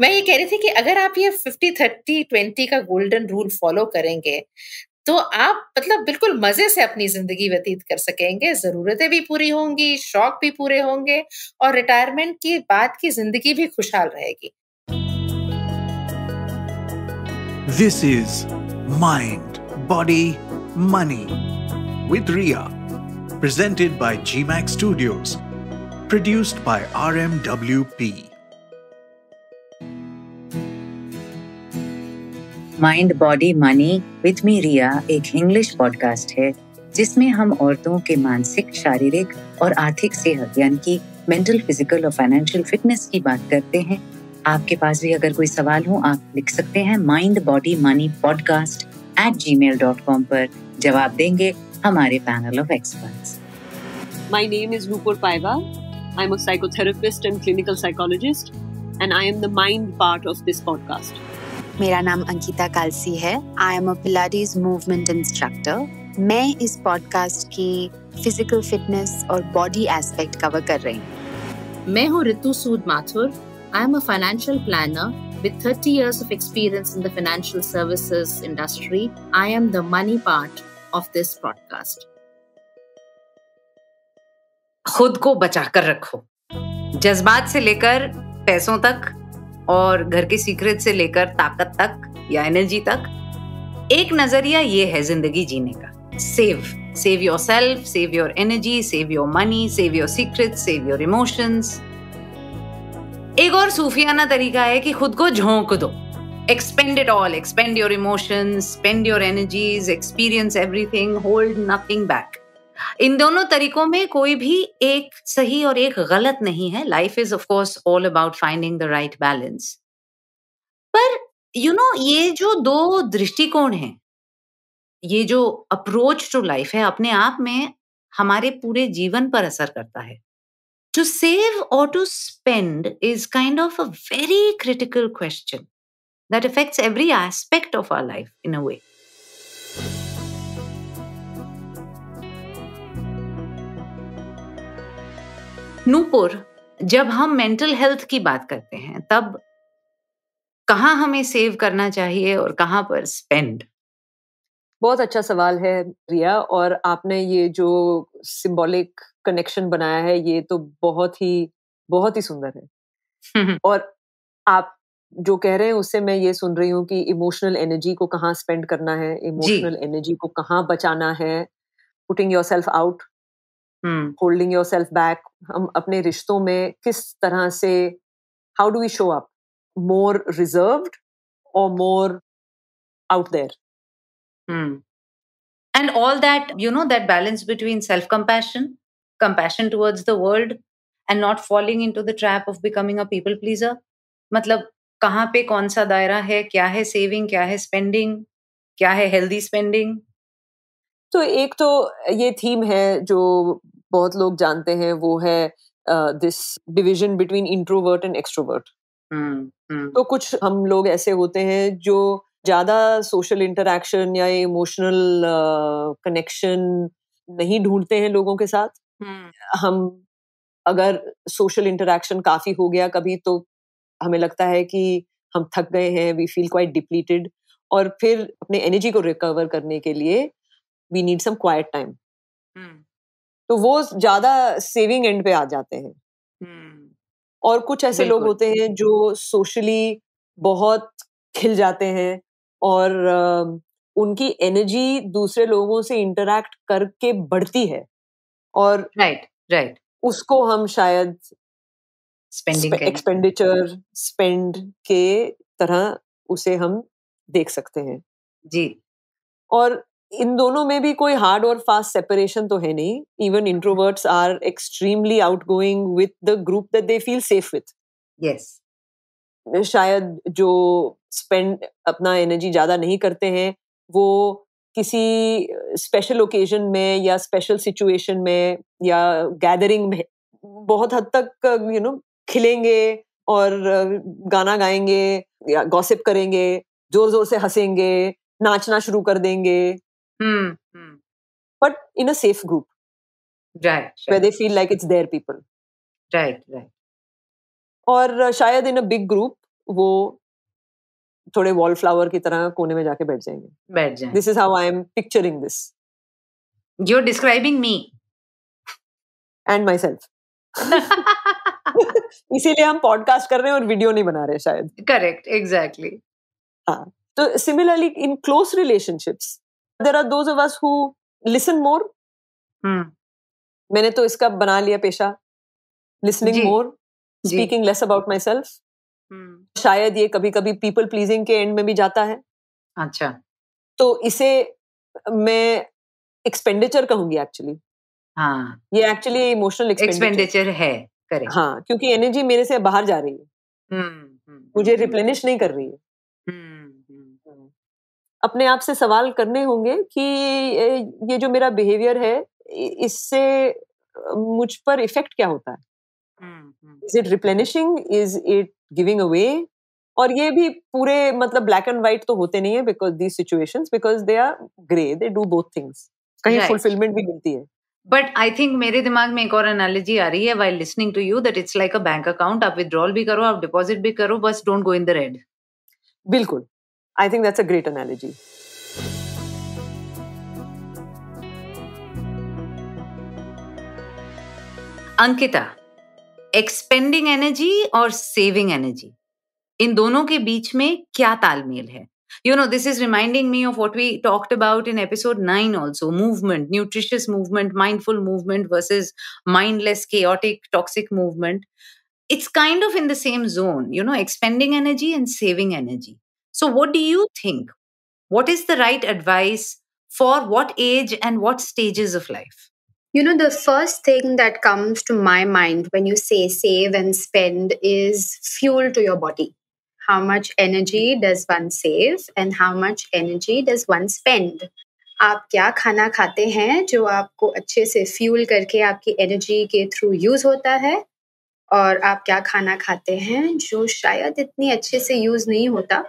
मैं ये कह रही थी कि अगर आप ये फिफ्टी थर्टी ट्वेंटी का गोल्डन रूल फॉलो करेंगे तो आप मतलब बिल्कुल मजे से अपनी जिंदगी व्यतीत कर सकेंगे जरूरतें भी पूरी होंगी शौक भी पूरे होंगे और रिटायरमेंट के बाद की जिंदगी भी खुशहाल रहेगी this is mind body money with Riya presented by Max Studios produced by P mind body money with me Riya एक इंग्लिश पॉडकास्ट है जिसमें हम औरतों के मानसिक शारीरिक और आर्थिक सेहत यानी कि मेंटल फिजिकल और फाइनेंशियल फिटनेस की बात करते हैं आपके पास भी अगर कोई सवाल हो आप लिख सकते हैं mind body money podcast at Gmail dot com पर जवाब देंगे हमारे panel of experts my name is Nupur Paiva I am a psychotherapist and clinical psychologist and I am the mind part of this podcast मेरा नाम अंकिता कालसी है I am a Pilates movement instructor मैं इस podcast की फिजिकल फिटनेस और body aspect cover कर रही हूँ मैं हूँ रितु सूद माथुर आई am a financial planner with 30 years of experience in the financial services industry I am the money part of this podcast खुद को बचाकर रखो जज्बात से लेकर पैसों तक और घर के सीक्रेट से लेकर ताकत तक या एनर्जी तक एक नजरिया ये है जिंदगी जीने का save save yourself save your energy save your money save your secret save your emotions एक और सूफियाना तरीका है कि खुद को झोंक दो expend it all expend your emotions spend your energies experience everything hold nothing back इन दोनों तरीकों में कोई भी एक सही और एक गलत नहीं है life is of course all about finding the right balance पर यू you नो know, ये जो दो दृष्टिकोण हैं ये जो अप्रोच टू लाइफ है अपने आप में हमारे पूरे जीवन पर असर करता है टू सेव और to spend is kind of a very critical question that affects every aspect of our life in a way Nupur जब हम मेंटल हेल्थ की बात करते हैं तब कहाँ हमें सेव करना चाहिए और कहाँ पर स्पेंड बहुत अच्छा सवाल है रिया और आपने ये जो सिंबॉलिक कनेक्शन बनाया है ये तो बहुत ही बहुत ही सुंदर है और आप जो कह रहे हैं उससे मैं ये सुन रही हूँ कि इमोशनल एनर्जी को कहाँ स्पेंड करना है इमोशनल एनर्जी को कहाँ बचाना है putting yourself out holding yourself back हम अपने रिश्तों में किस तरह से how do we show up more reserved और more out there and all that you know that balance between self compassion compassion towards the world and not falling into the trap of becoming a people pleaser मतलब कहाँ पे कौन सा दायरा है क्या है सेविंग क्या है स्पेंडिंग क्या है हेल्दी स्पेंडिंग तो एक तो ये थीम है जो बहुत लोग जानते हैं वो है this division between introvert and extrovert तो कुछ हम लोग ऐसे होते हैं जो ज्यादा सोशल इंटरेक्शन या इमोशनल कनेक्शन नहीं ढूंढते हैं लोगों के साथ hmm. हम अगर सोशल इंटरेक्शन काफी हो गया कभी तो हमें लगता है कि हम थक गए हैं वी फील क्वाइट डिप्लीटेड और फिर अपने एनर्जी को रिकवर करने के लिए we need some quiet time तो वो ज्यादा सेविंग एंड पे आ जाते हैं hmm. और कुछ ऐसे लोग होते हैं जो सोशली बहुत खिल जाते हैं और उनकी एनर्जी दूसरे लोगों से इंटरक्ट करके बढ़ती है और राइट right, राइट right. उसको हम शायद एक्सपेंडिचर स्पेंड के तरह उसे हम देख सकते हैं जी और इन दोनों में भी कोई हार्ड और फास्ट सेपरेशन तो है नहीं even introverts are extremely outgoing with the group that they feel safe with yes शायद जो स्पेंड अपना एनर्जी ज्यादा नहीं करते हैं वो किसी स्पेशल ओकेजन में या स्पेशल सिचुएशन में या गैदरिंग में बहुत हद तक यू you नो know, खिलेंगे और गाना गाएंगे या गॉसिप करेंगे जोर जोर से हंसेंगे नाचना शुरू कर देंगे Hmm, hmm. But in a safe group. Right, Where they feel like it's their people. Right, right. और शायद इन अ बिग ग्रुप वो थोड़े वॉल फ्लावर की तरह कोने में जाके बैठ जाएंगे बैठ जाएंगे this is how I am picturing this you are describing me and myself इसीलिए हम पॉडकास्ट कर रहे हैं और वीडियो नहीं बना रहे शायद करेक्ट एग्जैक्टली हाँ तो similarly in close relationships there are those of who listen more मैंने तो इसका बना लिया पेशा listening more speaking less about myself शायद ये कभी कभी पीपल प्लीजिंग के एंड में भी जाता है अच्छा तो इसे मैं एक्सपेंडिचर कहूंगी एक्चुअली हाँ ये एक्चुअली इमोशनल एक्सपेंडिचर है करें हाँ क्योंकि एनर्जी मेरे से बाहर जा रही है हुँ, hmm, हुँ, hmm, मुझे रिप्लेनिश hmm, नहीं कर रही है अपने आप से सवाल करने होंगे कि ये जो मेरा बिहेवियर है इससे मुझ पर इफेक्ट क्या होता है is it replenishing is it giving away और ये भी पूरे मतलब ब्लैक एंड व्हाइट तो होते नहीं है because these situation because they are grey they do both things कहीं फुलफिलमेंट भी मिलती है बट आई थिंक मेरे दिमाग में एक और एनालॉजी आ रही है why listening to you that it's like a bank account आप विद्रॉल भी करो आप डिपॉजिट भी करो बस don't go in the red बिल्कुल I think that's a great analogy. Ankita Expending energy or saving energy. In दोनों के बीच में क्या तालमेल है you know this is reminding me of what we talked about in episode 9 also movement nutritious movement mindful movement versus mindless chaotic toxic movement it's kind of in the same zone you know expending energy and saving energy so, what do you think? What is the right advice for what age and what stages of life? You know, the first thing that comes to my mind when you say save and spend is fuel to your body. How much energy does one save and how much energy does one spend? आप क्या खाना खाते हैं जो आपको अच्छे से fuel करके आपकी एनर्जी के थ्रू यूज होता है और आप क्या खाना खाते हैं जो शायद इतनी अच्छे से यूज नहीं होता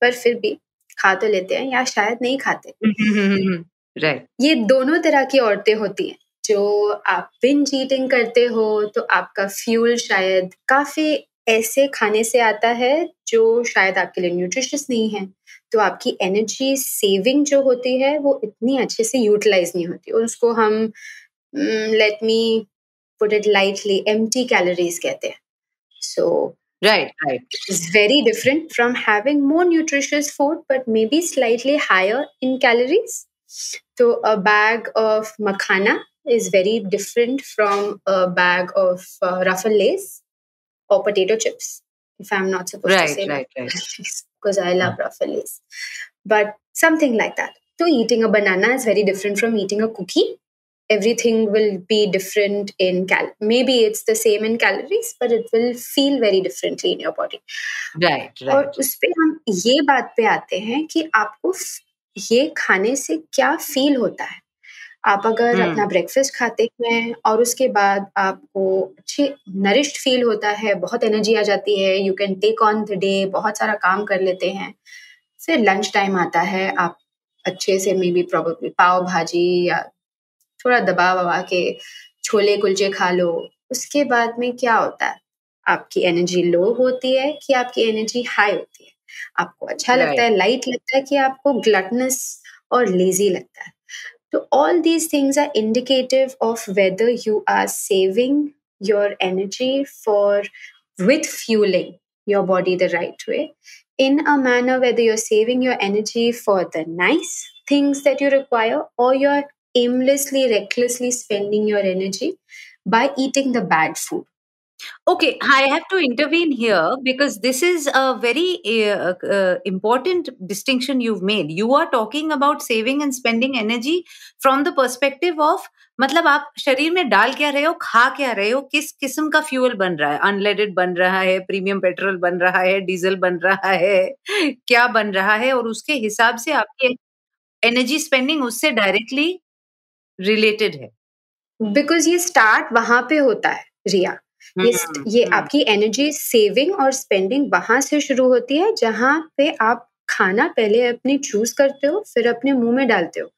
पर फिर भी खा तो लेते हैं या शायद नहीं खाते राइट right. ये दोनों तरह की औरतें होती हैं जो आप बिन चीटिंग करते हो तो आपका फ्यूल शायद काफी ऐसे खाने से आता है जो शायद आपके लिए न्यूट्रिशियस नहीं है तो आपकी एनर्जी सेविंग जो होती है वो इतनी अच्छे से यूटिलाइज नहीं होती और उसको हम let me put it lightly empty calories कहते हैं सो so, Right, right. It's very different from having more nutritious food, but maybe slightly higher in calories. So, a bag of makhana is very different from a bag of uh, ruffle lace or potato chips, if I'm not supposed right, to say right, right. because I love yeah. Uh-huh. ruffle lace. But something like that. So, eating a banana is very different from eating a cookie everything will be different in cal maybe it's the same in calories but it will feel very differently in your body right right और उस पे हम ये बात पे आते हैं कि आपको ये खाने से क्या फील होता है आप अगर hmm. अपना ब्रेकफास्ट खाते हैं और उसके बाद आपको अच्छे नरिश्ड फील होता है बहुत एनर्जी आ जाती है you can take on the day बहुत सारा काम कर लेते हैं फिर लंच टाइम आता है आप अच्छे से मे बी प्रॉब पाव भाजी या थोड़ा दबा हवा के छोले कुलचे खा लो उसके बाद में क्या होता है आपकी एनर्जी लो होती है कि आपकी एनर्जी हाई होती है आपको अच्छा right. लगता है लाइट लगता है कि आपको ग्लटनेस और लेजी लगता है तो all these things are indicative of whether you are saving your energy for with fuelling your the right way in a manner whether you are saving your energy for the nice things that you require or you are aimlessly, recklessly spending your energy by eating the bad food. Okay, I have to intervene here because this is a very uh, uh, important distinction you've made. You are talking about saving and spending energy from the perspective of मतलब आप शरीर में डाल क्या रहे हो खा क्या रहे हो किस किस्म का फ्यूल बन रहा है अनलेडेड बन रहा है प्रीमियम पेट्रोल बन रहा है डीजल बन रहा है क्या बन रहा है और उसके हिसाब से आपकी एनर्जी स्पेंडिंग उससे डायरेक्टली रिलेटेड है बिकॉज ये स्टार्ट वहां पे होता है रिया ये हम्म, ये हम्म। आपकी एनर्जी सेविंग और स्पेंडिंग वहां से शुरू होती है जहां पे आप खाना पहले अपने चूज करते हो फिर अपने मुंह में डालते हो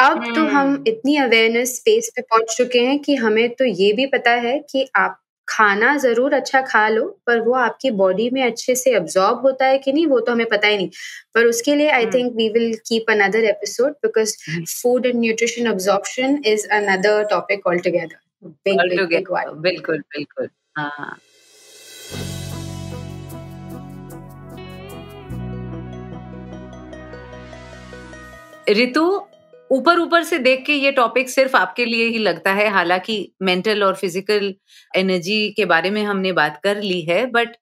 अब तो हम हम्म। इतनी अवेयरनेस स्पेस पे पहुंच चुके हैं कि हमें तो ये भी पता है कि आप खाना ज़रूर अच्छा खा लो, पर वो आपकी बॉडी में अच्छे से अब्जॉर्ब होता है कि नहीं वो तो हमें पता ही नहीं। पर उसके लिए I think we will keep another episode because food and nutrition absorption is another topic all together. बिल्कुल, बिल्कुल। हाँ। ऋतु ऊपर ऊपर से देख के ये टॉपिक सिर्फ आपके लिए ही लगता है हालांकि मेंटल और फिजिकल एनर्जी के बारे में हमने बात कर ली है but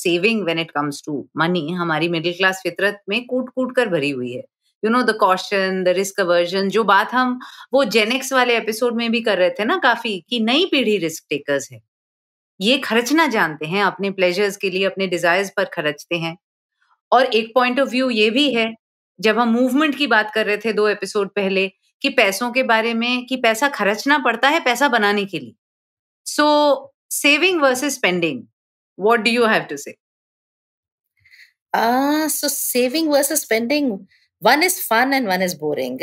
saving when it comes to money हमारी मिडिल क्लास फितरत में कूट कूट कर भरी हुई है you know the caution the risk aversion जो बात हम वो जेनेक्स वाले एपिसोड में भी कर रहे थे ना काफी कि नई पीढ़ी रिस्क टेकर्स है ये खर्चना जानते हैं अपने प्लेजर्स के लिए अपने डिजायर्स पर खर्चते हैं और एक पॉइंट ऑफ व्यू ये भी है जब हम मूवमेंट की बात कर रहे थे दो एपिसोड पहले कि पैसों के बारे में कि पैसा खर्चना पड़ता है पैसा बनाने के लिए so saving versus spending what do you have to say so saving saving spending one is fun and one is boring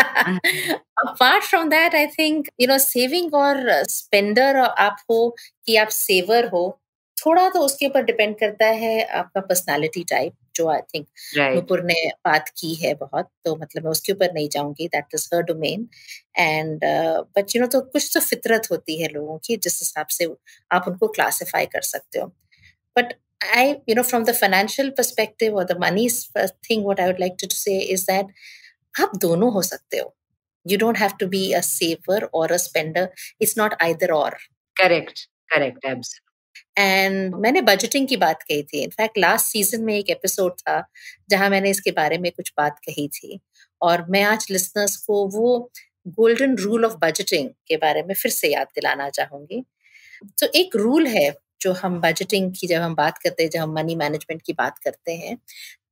apart from that I think you know saving और स्पेंडर आप हो कि आप सेवर हो थोड़ा तो उसके ऊपर डिपेंड करता है आपका पर्सनालिटी टाइप जो आई थिंक नूपुर ने बात की है बहुत तो मतलब मैं उसके ऊपर नहीं जाऊंगी that is her domain and but you know तो कुछ तो फितरत होती है लोगों की जिस हिसाब से आप उनको क्लासीफाई कर सकते हो but I you know from the financial perspective और the money thing what I would like to say is that आप दोनों हो सकते हो you don't have to be a saver or a spender it's not either or correct correct absolutely and मैंने budgeting की बात कही थी इनफैक्ट लास्ट सीजन में एक एपिसोड था जहां मैंने इसके बारे में कुछ बात कही थी और मैं आज लिसनर्स को वो गोल्डन रूल ऑफ बजटिंग के बारे में फिर से याद दिलाना चाहूंगी तो एक रूल है जो हम बजटिंग की जब हम बात करते हैं जब हम मनी मैनेजमेंट की बात करते हैं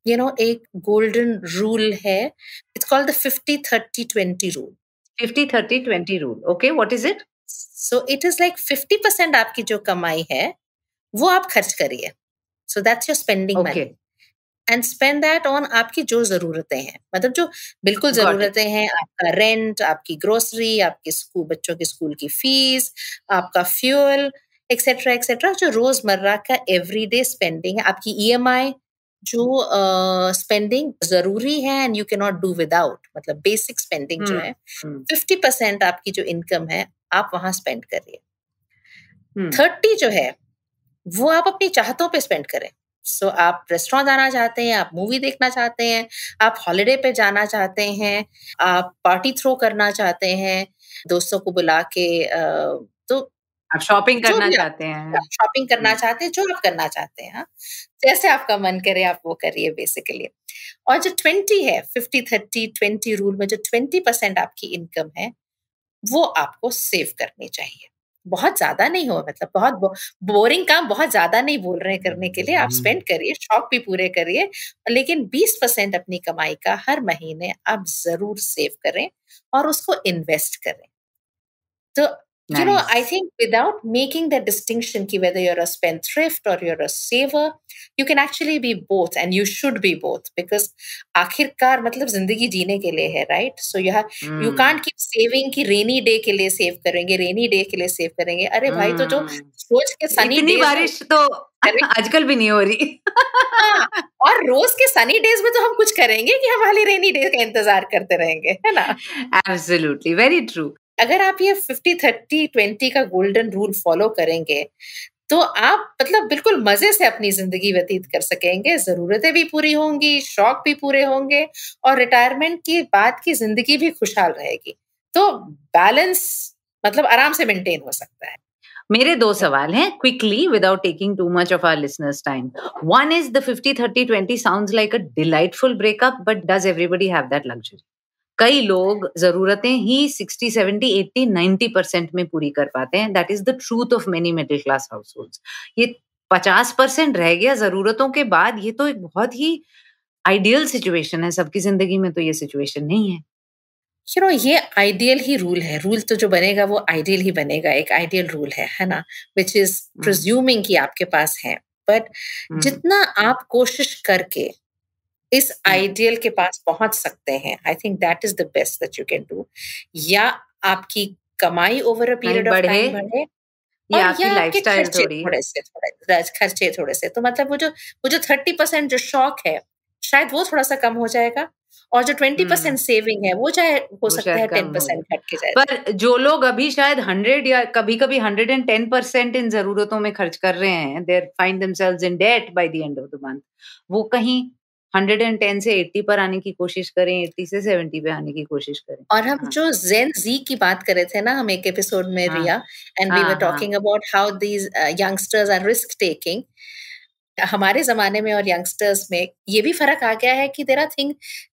यू you नो know, एक गोल्डन रूल है it's called the fifty thirty twenty rule fifty thirty twenty rule okay what is it so it is like fifty percent आपकी जो कमाई है वो आप खर्च करिए so that's your spending money and spend that on आपकी जो जरूरतें हैं मतलब जो बिल्कुल जरूरतें हैं आपका रेंट आपकी ग्रोसरी आपके स्कूल बच्चों के स्कूल की फीस आपका फ्यूल एक्सेट्रा एक्सेट्रा जो रोजमर्रा का एवरीडे स्पेंडिंग है आपकी ईएमआई e जो स्पेंडिंग uh, जरूरी है and you can not do without मतलब बेसिक स्पेंडिंग जो हम्म, है फिफ्टी हम्म। परसेंट आपकी जो इनकम है आप वहां स्पेंड करिए थर्टी हम्म। जो है वो आप अपनी चाहतों पे स्पेंड करें सो so, आप रेस्टोरेंट जाना चाहते हैं आप मूवी देखना चाहते हैं आप हॉलिडे पे जाना चाहते हैं आप पार्टी थ्रो करना चाहते हैं दोस्तों को बुला के तो आप शॉपिंग करना चाहते हैं शॉपिंग करना हम्म। चाहते हैं जो आप करना चाहते हैं हाँ। जैसे आपका मन करे आप वो करिए बेसिकली और जो ट्वेंटी है फिफ्टी थर्टी ट्वेंटी रूल में जो ट्वेंटी परसेंट आपकी इनकम है वो आपको सेव करनी चाहिए बहुत ज्यादा नहीं हो मतलब बहुत बो, बोरिंग काम बहुत ज्यादा नहीं बोल रहे करने के लिए आप स्पेंड हम्म। करिए शौक भी पूरे करिए लेकिन 20 परसेंट अपनी कमाई का हर महीने आप जरूर सेव करें और उसको इन्वेस्ट करें तो Nice. You know, I think without making that distinction, ki whether you're a spendthrift or you're a saver, you can actually be both, and you should be both because आखिरकार मतलब जिंदगी जीने के लिए है, right? So you have mm. you can't keep saving कि rainy day के लिए save करेंगे, rainy day के लिए save करेंगे. अरे भाई तो जो रोज के sunny इतनी बारिश तो आजकल भी नहीं हो रही और रोज के सनी डेज में तो हम कुछ करेंगे कि हम वाली रेनी डेज का इंतजार करते रहेंगे है ना एब्सोल्युटली वेरी ट्रू अगर आप ये फिफ्टी थर्टी ट्वेंटी का गोल्डन रूल फॉलो करेंगे तो आप मतलब बिल्कुल मजे से अपनी जिंदगी व्यतीत कर सकेंगे जरूरतें भी पूरी होंगी शौक भी पूरे होंगे और रिटायरमेंट की बाद की जिंदगी भी खुशहाल रहेगी तो बैलेंस मतलब आराम से मेंटेन हो सकता है मेरे दो सवाल हैं quickly without taking too much of our listeners time one is the fifty thirty twenty sound like a delightful breakup but does everybody have that luxury कई लोग जरूरतें ही 60, 70, 80, 90 परसेंट में पूरी कर पाते हैं that is the truth of many middle class house ये पचास परसेंट रह गया जरूरतों के बाद ये तो एक बहुत ही आइडियल सिचुएशन है सबकी जिंदगी में तो ये सिचुएशन नहीं है चलो ये आइडियल ही रूल है रूल तो जो बनेगा वो आइडियल ही बनेगा एक आइडियल रूल है है ना विच इज प्रज्यूमिंग कि आपके पास है बट हम्म। जितना आप कोशिश करके इस हम्म। आइडियल के पास पहुंच सकते हैं I think that is the best that you can do या आपकी कमाई over a period of time बढ़े खर्चे थोड़े से तो मतलब वो जो वो जो थर्टी परसेंट जो शौक है शायद वो थोड़ा सा कम हो जाएगा और जो ट्वेंटी परसेंट सेविंग है वो चाहे हो सकता है टेन परसेंट घट के जाए पर जो लोग अभी शायद हंड्रेड या कभी कभी हंड्रेड एंड टेन परसेंट इन जरूरतों में खर्च कर रहे हैं they find in debt by the end of the month वो कहीं हंड्रेड एंड टेन से एट्टी पर आने की कोशिश करें एट्टी से सेवेंटी पे आने की कोशिश करें और हम हाँ. जो जेन जी की बात कर रहे थे ना हम एक एपिसोड में हाँ. Riya and we were talking about how these youngsters are risk taking हमारे जमाने में और यंगस्टर्स में ये भी फर्क आ गया है कि there are thing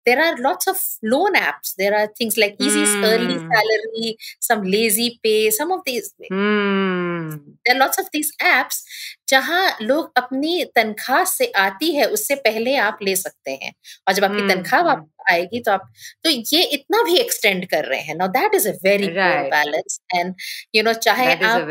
there are lots of loan apps there are things like easy early salary some lazy pay some of this there lots of this apps जहां लोग अपनी तनख्वाह से आती है उससे पहले आप ले सकते हैं और जब आपकी तनख्वाह hmm. आएगी तो आप तो ये इतना भी एक्सटेंड कर रहे हैं no that is a very good balance and you know चाहे आप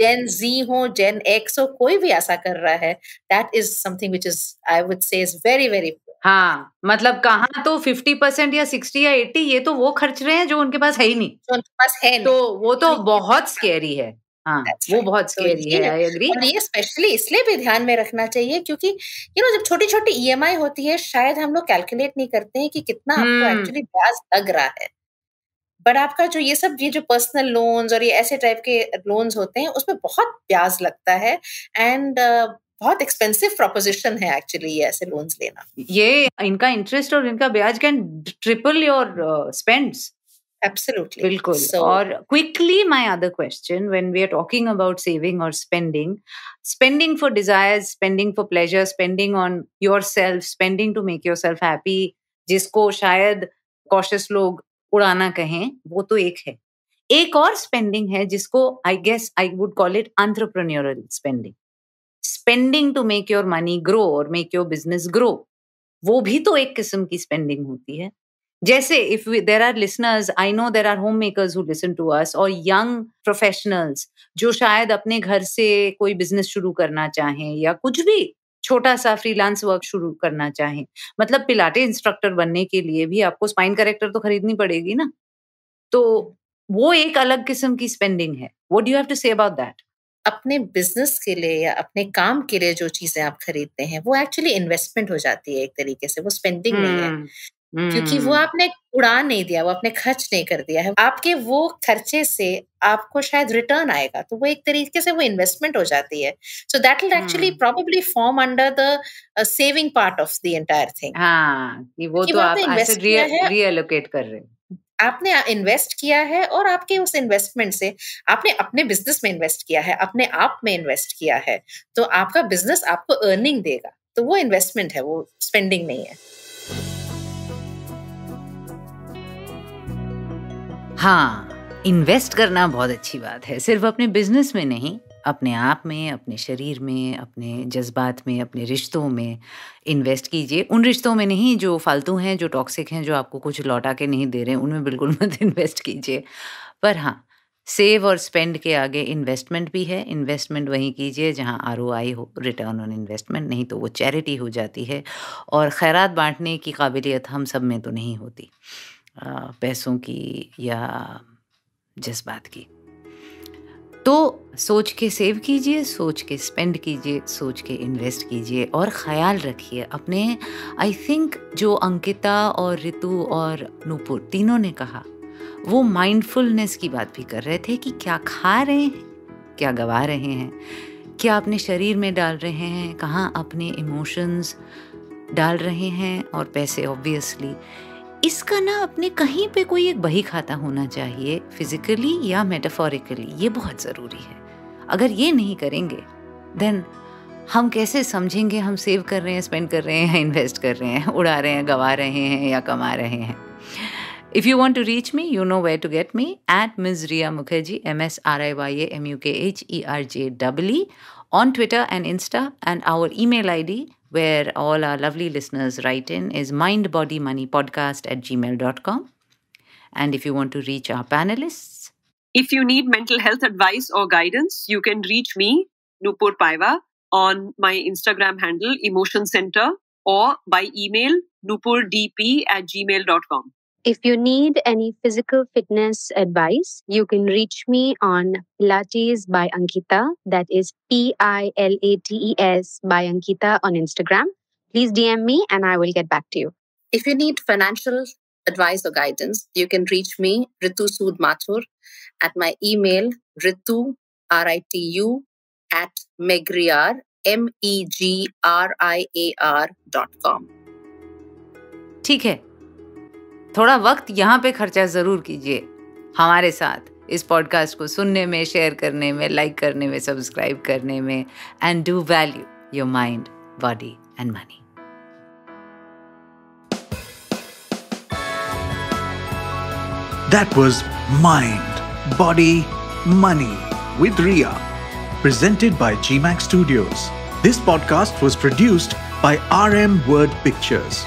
जेन जी हो जेन एक्स हो कोई भी ऐसा कर रहा है that is something which is I would say is very very हाँ मतलब कहाँ तो फिफ्टी परसेंट या सिक्सटी या एट्टी ये तो वो खर्च रहे हैं जो उनके पास है ही नहीं जो उनके पास है नहीं। तो वो तो बहुत स्केरी है हाँ, right. बहुत स्केरी so, है और ये स्पेशली इसलिए भी ध्यान में रखना चाहिए क्योंकि यू नो जब छोटी छोटी ईएमआई होती है शायद हम लोग कैलकुलेट नहीं करते हैं कि कितना hmm. आपको एक्चुअली हम्म। ब्याज लग रहा है बट आपका जो ये सब ये जो पर्सनल लोन्स और ये ऐसे टाइप के लोन्स होते हैं उसमें बहुत ब्याज लगता है एंड बहुत एक्सपेंसिव प्रोपोजिशन है एक्चुअली ये ऐसे लोन्स लेना ये इनका इंटरेस्ट और इनका ब्याज can triple your spends Absolutely. Bilkul. So, or quickly, my other question when we are talking about saving or spending, spending for desires, spending for pleasure, spending on yourself, spending to make yourself happy, जिसको शायद cautious लोग उड़ाना कहें वो तो एक है एक और स्पेंडिंग है जिसको I guess I would call it entrepreneurial spending spending to make your money grow और मेक योर बिजनेस ग्रो वो भी तो एक किस्म की स्पेंडिंग होती है जैसे if there are listeners I know there are homemakers listen to us और यंग प्रोफेशनल्स जो शायद अपने घर से कोई बिजनेस शुरू करना चाहें या कुछ भी छोटा सा फ्रीलांस वर्क शुरू करना चाहें मतलब पिलाटे इंस्ट्रक्टर बनने के लिए भी आपको स्पाइन करेक्टर तो खरीदनी पड़ेगी ना तो वो एक अलग किस्म की स्पेंडिंग है what you have to say about that अपने बिजनेस के लिए या अपने काम के लिए जो चीजें आप खरीदते हैं वो एक्चुअली इन्वेस्टमेंट हो जाती है एक तरीके से वो स्पेंडिंग hmm. नहीं है हम्म। क्योंकि वो हम्म। आपने उड़ान नहीं दिया वो आपने खर्च नहीं कर दिया है आपके वो खर्चे से आपको शायद रिटर्न आएगा तो वो एक तरीके से वो इन्वेस्टमेंट हो जाती है so that will actually probably form under the saving part of the entire thing हाँ वो तो आप रीएलोकेट कर रहे आपने इन्वेस्ट किया है और आपके उस इन्वेस्टमेंट से आपने अपने बिजनेस में इन्वेस्ट किया है अपने आप में इन्वेस्ट किया है तो आपका बिजनेस आपको अर्निंग देगा तो वो इन्वेस्टमेंट है वो स्पेंडिंग नहीं है हाँ इन्वेस्ट करना बहुत अच्छी बात है सिर्फ अपने बिजनेस में नहीं अपने आप में अपने शरीर में अपने जज्बात में अपने रिश्तों में इन्वेस्ट कीजिए उन रिश्तों में नहीं जो फालतू हैं जो टॉक्सिक हैं जो आपको कुछ लौटा के नहीं दे रहे हैं उनमें बिल्कुल मत इन्वेस्ट कीजिए पर हाँ सेव और स्पेंड के आगे इन्वेस्टमेंट भी है इन्वेस्टमेंट वहीं कीजिए जहाँ आर हो रिटर्न ऑन इन्वेस्टमेंट नहीं तो वो चैरिटी हो जाती है और खैरात बांटने की काबिलियत हम सब में तो नहीं होती पैसों की या जज्बात की तो सोच के सेव कीजिए सोच के स्पेंड कीजिए सोच के इन्वेस्ट कीजिए और ख्याल रखिए अपने आई थिंक जो अंकिता और रितु और नूपुर तीनों ने कहा वो माइंडफुलनेस की बात भी कर रहे थे कि क्या खा रहे हैं क्या गवा रहे हैं क्या अपने शरीर में डाल रहे हैं कहाँ अपने इमोशंस डाल रहे हैं और पैसे ऑब्वियसली इसका ना अपने कहीं पे कोई एक बही खाता होना चाहिए फिजिकली या मेटाफोरिकली ये बहुत ज़रूरी है अगर ये नहीं करेंगे देन हम कैसे समझेंगे हम सेव कर रहे हैं स्पेंड कर रहे हैं इन्वेस्ट कर रहे हैं उड़ा रहे हैं गवा रहे हैं या कमा रहे हैं if you want to reach me you know where to get me at Ms Riya Mukherjee M S R I Y M U K H E R J J on Twitter and Insta and our email I D where all our lovely listeners write in is mindbodymoneypodcast at gmail.com. And if you want to reach our panelists, if you need mental health advice or guidance, you can reach me, Nupur Paiva, on my Instagram handle, Emotion Center, or by email, nupurdp at gmail.com. If you need any physical fitness advice, you can reach me on Pilates by Ankita. That is P I L A T E S by Ankita on Instagram. Please DM me and I will get back to you. If you need financial advice or guidance, you can reach me, Ritu Sood Mathur, at my email, ritu, R I T U, at megriar, M E G R I A R dot com. ठीक है थोड़ा वक्त यहाँ पे खर्चा ज़रूर कीजिए हमारे साथ इस पॉडकास्ट को सुनने में शेयर करने में लाइक करने में सब्सक्राइब करने में and do value your mind body and money That was Mind, Body, Money with Ria, presented by GMAX Studios. This podcast was produced by RM Word Pictures.